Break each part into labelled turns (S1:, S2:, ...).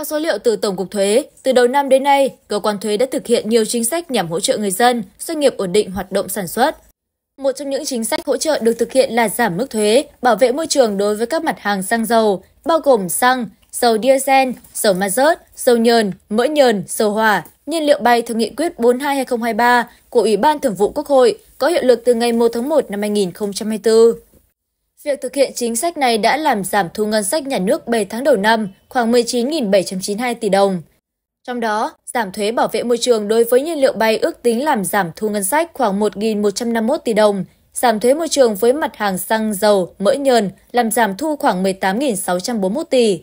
S1: Theo số liệu từ Tổng cục Thuế, từ đầu năm đến nay, cơ quan thuế đã thực hiện nhiều chính sách nhằm hỗ trợ người dân, doanh nghiệp ổn định hoạt động sản xuất. Một trong những chính sách hỗ trợ được thực hiện là giảm mức thuế, bảo vệ môi trường đối với các mặt hàng xăng dầu, bao gồm xăng, dầu diesel, dầu ma rớt, dầu nhờn, mỡ nhờn, dầu hỏa, nhiên liệu bay theo nghị quyết 42-2023 của Ủy ban Thường vụ Quốc hội có hiệu lực từ ngày 1 tháng 1 năm 2024. Việc thực hiện chính sách này đã làm giảm thu ngân sách nhà nước 7 tháng đầu năm khoảng 19.792 tỷ đồng. Trong đó, giảm thuế bảo vệ môi trường đối với nhiên liệu bay ước tính làm giảm thu ngân sách khoảng 1.151 tỷ đồng, giảm thuế môi trường với mặt hàng xăng, dầu, mỡ nhờn làm giảm thu khoảng 18.641 tỷ.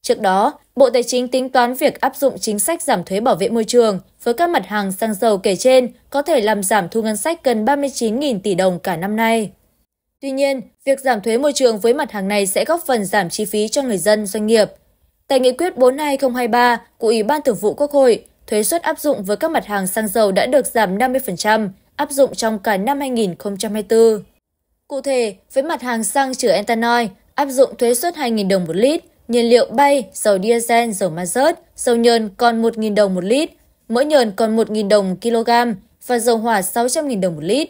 S1: Trước đó, Bộ Tài chính tính toán việc áp dụng chính sách giảm thuế bảo vệ môi trường với các mặt hàng xăng dầu kể trên có thể làm giảm thu ngân sách gần 39.000 tỷ đồng cả năm nay. Tuy nhiên, việc giảm thuế môi trường với mặt hàng này sẽ góp phần giảm chi phí cho người dân, doanh nghiệp. Tại Nghị quyết 42023 của Ủy ban Thường vụ Quốc hội, thuế suất áp dụng với các mặt hàng xăng dầu đã được giảm 50%, áp dụng trong cả năm 2024. Cụ thể, với mặt hàng xăng chứa ethanol, áp dụng thuế suất 2.000 đồng một lít, nhiên liệu bay, dầu diesel, dầu mazut, dầu nhờn còn 1.000 đồng một lít, mỡ nhờn còn 1.000 đồng một kg và dầu hỏa 600.000 đồng một lít.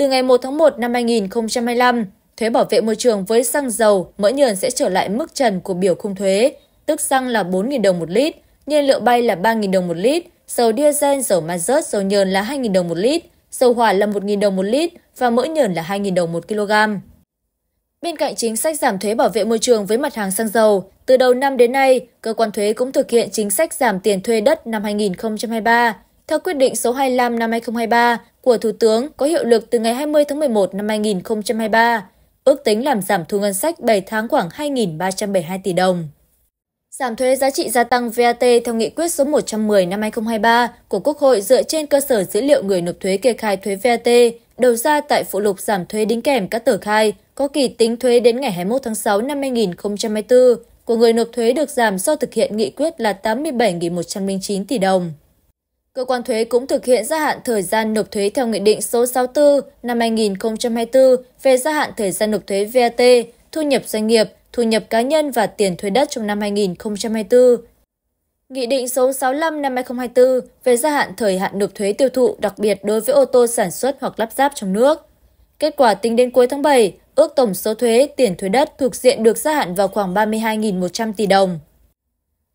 S1: Từ ngày 1 tháng 1 năm 2025, thuế bảo vệ môi trường với xăng dầu, mỡ nhờn sẽ trở lại mức trần của biểu khung thuế, tức xăng là 4.000 đồng một lít, nhiên liệu bay là 3.000 đồng một lít, dầu diesel, dầu ma mazut, dầu nhờn là 2.000 đồng một lít, dầu hỏa là 1.000 đồng một lít và mỡ nhờn là 2.000 đồng một kg. Bên cạnh chính sách giảm thuế bảo vệ môi trường với mặt hàng xăng dầu, từ đầu năm đến nay, cơ quan thuế cũng thực hiện chính sách giảm tiền thuê đất năm 2023 theo quyết định số 25 năm 2023 của Thủ tướng có hiệu lực từ ngày 20 tháng 11 năm 2023, ước tính làm giảm thu ngân sách 7 tháng khoảng 2.372 tỷ đồng. Giảm thuế giá trị gia tăng VAT theo nghị quyết số 110 năm 2023 của Quốc hội dựa trên cơ sở dữ liệu người nộp thuế kê khai thuế VAT đầu ra tại phụ lục giảm thuế đính kèm các tờ khai có kỳ tính thuế đến ngày 21 tháng 6 năm 2024 của người nộp thuế được giảm do thực hiện nghị quyết là 87.109 tỷ đồng. Cơ quan thuế cũng thực hiện gia hạn thời gian nộp thuế theo Nghị định số 64 năm 2024 về gia hạn thời gian nộp thuế VAT, thu nhập doanh nghiệp, thu nhập cá nhân và tiền thuế đất trong năm 2024. Nghị định số 65 năm 2024 về gia hạn thời hạn nộp thuế tiêu thụ đặc biệt đối với ô tô sản xuất hoặc lắp ráp trong nước. Kết quả tính đến cuối tháng 7, ước tổng số thuế, tiền thuế đất thuộc diện được gia hạn vào khoảng 32.100 tỷ đồng.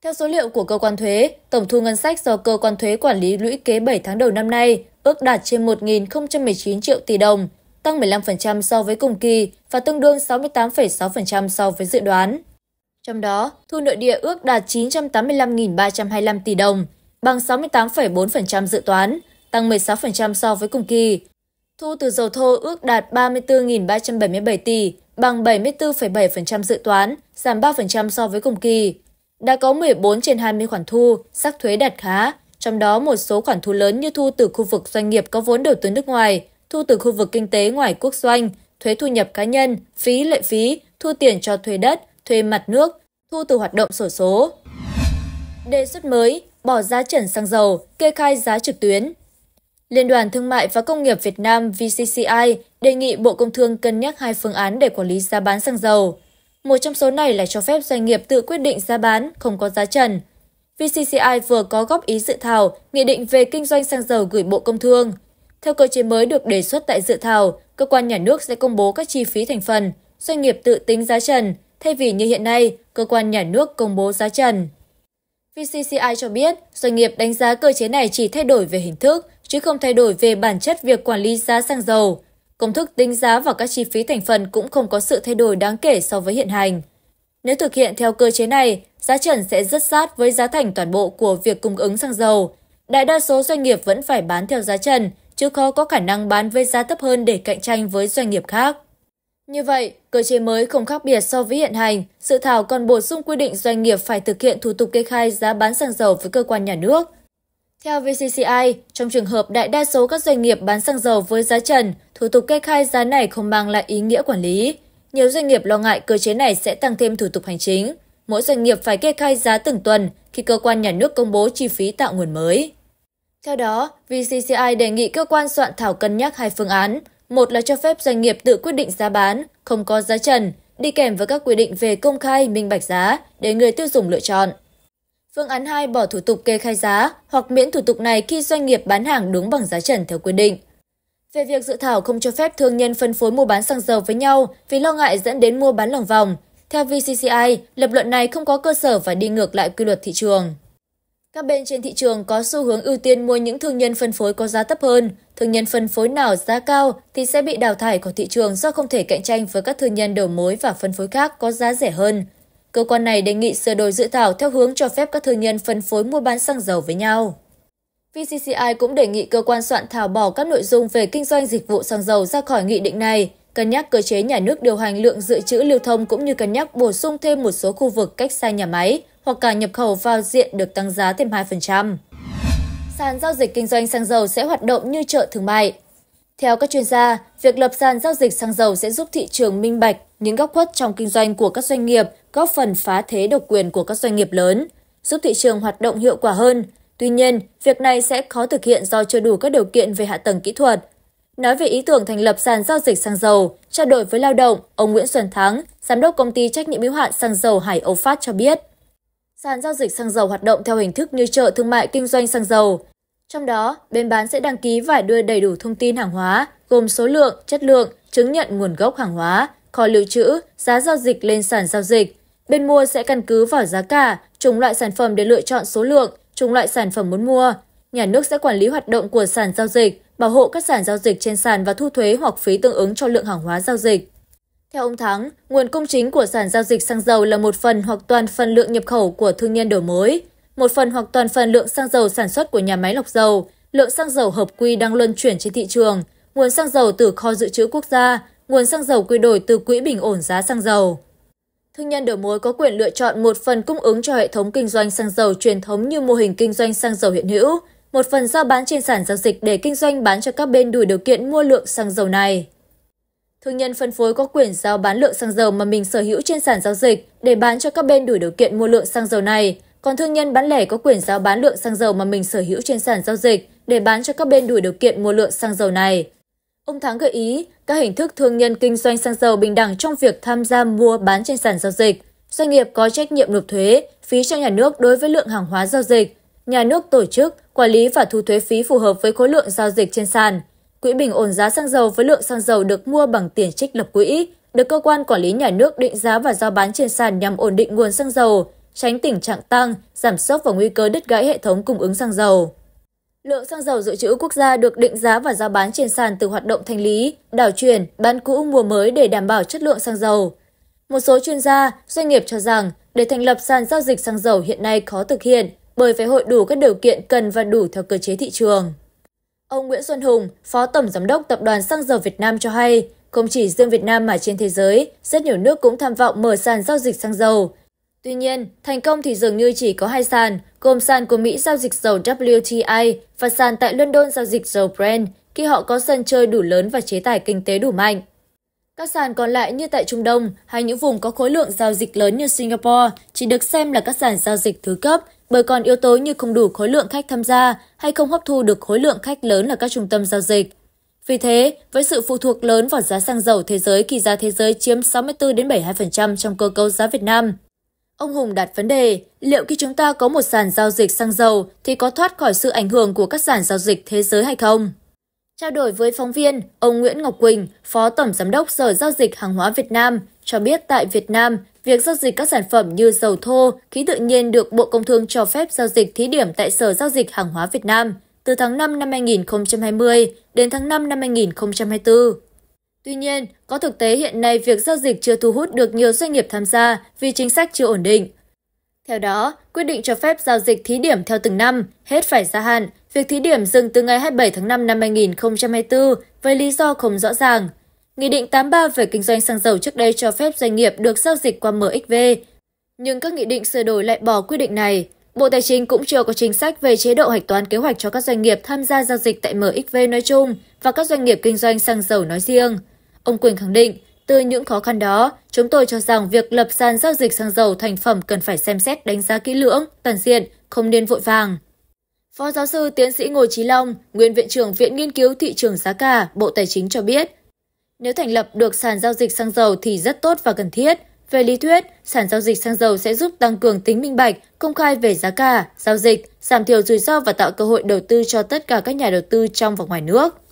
S1: Theo số liệu của cơ quan thuế, tổng thu ngân sách do cơ quan thuế quản lý lũy kế 7 tháng đầu năm nay ước đạt trên 1.019 triệu tỷ đồng, tăng 15% so với cùng kỳ và tương đương 68,6% so với dự đoán. Trong đó, thu nội địa ước đạt 985.325 tỷ đồng, bằng 68,4% dự toán, tăng 16% so với cùng kỳ. Thu từ dầu thô ước đạt 34.377 tỷ, bằng 74,7% dự toán, giảm 3% so với cùng kỳ. Đã có 14 trên 20 khoản thu, sắc thuế đạt khá, trong đó một số khoản thu lớn như thu từ khu vực doanh nghiệp có vốn đầu tư nước ngoài, thu từ khu vực kinh tế ngoài quốc doanh, thuế thu nhập cá nhân, phí lệ phí, thu tiền cho thuê đất, thuê mặt nước, thu từ hoạt động sổ số. Đề xuất mới, bỏ giá trần xăng dầu, kê khai giá trực tuyến. Liên đoàn Thương mại và Công nghiệp Việt Nam VCCI đề nghị Bộ Công Thương cân nhắc hai phương án để quản lý giá bán xăng dầu. Một trong số này là cho phép doanh nghiệp tự quyết định giá bán, không có giá trần. VCCI vừa có góp ý dự thảo Nghị định về kinh doanh xăng dầu gửi Bộ Công Thương. Theo cơ chế mới được đề xuất tại dự thảo, cơ quan nhà nước sẽ công bố các chi phí thành phần, doanh nghiệp tự tính giá trần, thay vì như hiện nay, cơ quan nhà nước công bố giá trần. VCCI cho biết, doanh nghiệp đánh giá cơ chế này chỉ thay đổi về hình thức, chứ không thay đổi về bản chất việc quản lý giá xăng dầu công thức tính giá và các chi phí thành phần cũng không có sự thay đổi đáng kể so với hiện hành. Nếu thực hiện theo cơ chế này, giá trần sẽ rất sát với giá thành toàn bộ của việc cung ứng xăng dầu. Đại đa số doanh nghiệp vẫn phải bán theo giá trần, chứ khó có khả năng bán với giá thấp hơn để cạnh tranh với doanh nghiệp khác. Như vậy, cơ chế mới không khác biệt so với hiện hành, sự thảo còn bổ sung quy định doanh nghiệp phải thực hiện thủ tục kê khai giá bán xăng dầu với cơ quan nhà nước theo vcci, trong trường hợp đại đa số các doanh nghiệp bán xăng dầu với giá trần, thủ tục kê khai giá này không mang lại ý nghĩa quản lý. Nhiều doanh nghiệp lo ngại cơ chế này sẽ tăng thêm thủ tục hành chính. Mỗi doanh nghiệp phải kê khai giá từng tuần khi cơ quan nhà nước công bố chi phí tạo nguồn mới. Theo đó, VCCI đề nghị cơ quan soạn thảo cân nhắc hai phương án. Một là cho phép doanh nghiệp tự quyết định giá bán, không có giá trần, đi kèm với các quy định về công khai, minh bạch giá để người tiêu dùng lựa chọn. Phương án 2 bỏ thủ tục kê khai giá hoặc miễn thủ tục này khi doanh nghiệp bán hàng đúng bằng giá trần theo quy định. Về việc dự thảo không cho phép thương nhân phân phối mua bán xăng dầu với nhau vì lo ngại dẫn đến mua bán lòng vòng, theo VCCI, lập luận này không có cơ sở và đi ngược lại quy luật thị trường. Các bên trên thị trường có xu hướng ưu tiên mua những thương nhân phân phối có giá thấp hơn. Thương nhân phân phối nào giá cao thì sẽ bị đào thải khỏi thị trường do không thể cạnh tranh với các thương nhân đầu mối và phân phối khác có giá rẻ hơn. Cơ quan này đề nghị sửa đổi dự thảo theo hướng cho phép các thương nhân phân phối mua bán xăng dầu với nhau. VCCI cũng đề nghị cơ quan soạn thảo bỏ các nội dung về kinh doanh dịch vụ xăng dầu ra khỏi nghị định này, cân nhắc cơ chế nhà nước điều hành lượng dự trữ lưu thông cũng như cân nhắc bổ sung thêm một số khu vực cách xa nhà máy hoặc cả nhập khẩu vào diện được tăng giá thêm 2%. Sàn giao dịch kinh doanh xăng dầu sẽ hoạt động như chợ thương mại. Theo các chuyên gia, việc lập sàn giao dịch xăng dầu sẽ giúp thị trường minh bạch những góc khuất trong kinh doanh của các doanh nghiệp góp phần phá thế độc quyền của các doanh nghiệp lớn, giúp thị trường hoạt động hiệu quả hơn. Tuy nhiên, việc này sẽ khó thực hiện do chưa đủ các điều kiện về hạ tầng kỹ thuật. Nói về ý tưởng thành lập sàn giao dịch xăng dầu, trao đổi với lao động, ông Nguyễn Xuân Thắng, giám đốc công ty trách nhiệm hữu hạn xăng dầu Hải Âu Phát cho biết. Sàn giao dịch xăng dầu hoạt động theo hình thức như chợ thương mại kinh doanh xăng dầu. Trong đó, bên bán sẽ đăng ký và đưa đầy đủ thông tin hàng hóa, gồm số lượng, chất lượng, chứng nhận nguồn gốc hàng hóa, kho lưu trữ, giá giao dịch lên sàn giao dịch, Bên mua sẽ căn cứ vào giá cả, chủng loại sản phẩm để lựa chọn số lượng, chủng loại sản phẩm muốn mua. Nhà nước sẽ quản lý hoạt động của sàn giao dịch, bảo hộ các sàn giao dịch trên sàn và thu thuế hoặc phí tương ứng cho lượng hàng hóa giao dịch. Theo ông Thắng, nguồn cung chính của sàn giao dịch xăng dầu là một phần hoặc toàn phần lượng nhập khẩu của thương nhân đầu mối, một phần hoặc toàn phần lượng xăng dầu sản xuất của nhà máy lọc dầu, lượng xăng dầu hợp quy đang luân chuyển trên thị trường, nguồn xăng dầu từ kho dự trữ quốc gia, nguồn xăng dầu quy đổi từ quỹ bình ổn giá xăng dầu. Thương nhân đầu mối có quyền lựa chọn một phần cung ứng cho hệ thống kinh doanh xăng dầu truyền thống như mô hình kinh doanh xăng dầu hiện hữu, một phần giao bán trên sàn giao dịch để kinh doanh bán cho các bên đủ điều kiện mua lượng xăng dầu này. Thương nhân phân phối có quyền giao bán lượng xăng dầu mà mình sở hữu trên sàn giao dịch để bán cho các bên đủ điều kiện mua lượng xăng dầu này, còn thương nhân bán lẻ có quyền giao bán lượng xăng dầu mà mình sở hữu trên sàn giao dịch để bán cho các bên đủ điều kiện mua lượng xăng dầu này. Ông Thắng gợi ý các hình thức thương nhân kinh doanh xăng dầu bình đẳng trong việc tham gia mua bán trên sàn giao dịch. Doanh nghiệp có trách nhiệm nộp thuế, phí cho nhà nước đối với lượng hàng hóa giao dịch. Nhà nước tổ chức, quản lý và thu thuế phí phù hợp với khối lượng giao dịch trên sàn. Quỹ bình ổn giá xăng dầu với lượng xăng dầu được mua bằng tiền trích lập quỹ, được cơ quan quản lý nhà nước định giá và giao bán trên sàn nhằm ổn định nguồn xăng dầu, tránh tình trạng tăng, giảm sốc và nguy cơ đứt gãy hệ thống cung ứng xăng dầu. Lượng xăng dầu dự trữ quốc gia được định giá và giao bán trên sàn từ hoạt động thanh lý, đảo chuyển, bán cũ mua mới để đảm bảo chất lượng xăng dầu. Một số chuyên gia, doanh nghiệp cho rằng để thành lập sàn giao dịch xăng dầu hiện nay khó thực hiện bởi phải hội đủ các điều kiện cần và đủ theo cơ chế thị trường. Ông Nguyễn Xuân Hùng, Phó Tổng Giám đốc Tập đoàn Xăng dầu Việt Nam cho hay, không chỉ riêng Việt Nam mà trên thế giới, rất nhiều nước cũng tham vọng mở sàn giao dịch xăng dầu Tuy nhiên, thành công thì dường như chỉ có hai sàn, gồm sàn của Mỹ giao dịch dầu WTI và sàn tại London giao dịch dầu Brent khi họ có sân chơi đủ lớn và chế tài kinh tế đủ mạnh. Các sàn còn lại như tại Trung Đông hay những vùng có khối lượng giao dịch lớn như Singapore chỉ được xem là các sàn giao dịch thứ cấp bởi còn yếu tố như không đủ khối lượng khách tham gia hay không hấp thu được khối lượng khách lớn là các trung tâm giao dịch. Vì thế, với sự phụ thuộc lớn vào giá xăng dầu thế giới khi giá thế giới chiếm 64 đến 72% trong cơ cấu giá Việt Nam, Ông Hùng đặt vấn đề, liệu khi chúng ta có một sàn giao dịch xăng dầu thì có thoát khỏi sự ảnh hưởng của các sàn giao dịch thế giới hay không? Trao đổi với phóng viên, ông Nguyễn Ngọc Quỳnh, Phó Tổng Giám đốc Sở Giao dịch Hàng hóa Việt Nam, cho biết tại Việt Nam, việc giao dịch các sản phẩm như dầu thô, khí tự nhiên được Bộ Công Thương cho phép giao dịch thí điểm tại Sở Giao dịch Hàng hóa Việt Nam từ tháng 5 năm 2020 đến tháng 5 năm 2024. Tuy nhiên, có thực tế hiện nay việc giao dịch chưa thu hút được nhiều doanh nghiệp tham gia vì chính sách chưa ổn định. Theo đó, quyết định cho phép giao dịch thí điểm theo từng năm, hết phải gia hạn, việc thí điểm dừng từ ngày 27 tháng 5 năm 2024 với lý do không rõ ràng. Nghị định 83 về kinh doanh xăng dầu trước đây cho phép doanh nghiệp được giao dịch qua MXV, nhưng các nghị định sửa đổi lại bỏ quyết định này. Bộ Tài chính cũng chưa có chính sách về chế độ hạch toán kế hoạch cho các doanh nghiệp tham gia giao dịch tại MXV nói chung và các doanh nghiệp kinh doanh xăng dầu nói riêng. Ông Quỳnh khẳng định, từ những khó khăn đó, chúng tôi cho rằng việc lập sàn giao dịch xăng dầu thành phẩm cần phải xem xét đánh giá kỹ lưỡng, toàn diện, không nên vội vàng. Phó giáo sư tiến sĩ Ngô Trí Long, Nguyên Viện trưởng Viện Nghiên cứu Thị trường Giá cả, Bộ Tài chính cho biết, nếu thành lập được sàn giao dịch xăng dầu thì rất tốt và cần thiết. Về lý thuyết, sàn giao dịch xăng dầu sẽ giúp tăng cường tính minh bạch, công khai về giá cả, giao dịch, giảm thiểu rủi ro và tạo cơ hội đầu tư cho tất cả các nhà đầu tư trong và ngoài nước.